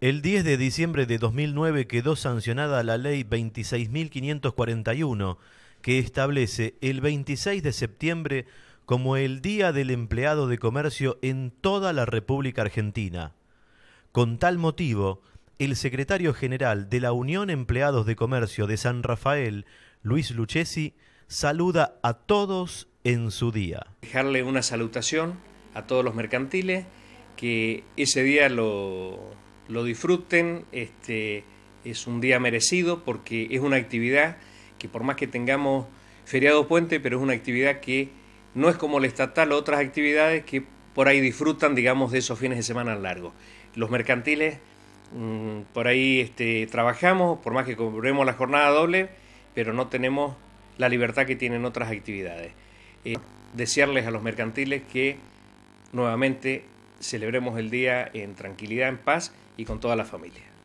El 10 de diciembre de 2009 quedó sancionada la ley 26.541, que establece el 26 de septiembre como el Día del Empleado de Comercio en toda la República Argentina. Con tal motivo, el secretario general de la Unión Empleados de Comercio de San Rafael, Luis Luchesi, saluda a todos en su día. Dejarle una salutación a todos los mercantiles que ese día lo lo disfruten, este, es un día merecido porque es una actividad que por más que tengamos feriado puente, pero es una actividad que no es como la estatal o otras actividades que por ahí disfrutan, digamos, de esos fines de semana largos. Los mercantiles, mm, por ahí este, trabajamos, por más que cobremos la jornada doble, pero no tenemos la libertad que tienen otras actividades. Eh, desearles a los mercantiles que nuevamente celebremos el día en tranquilidad, en paz y con toda la familia.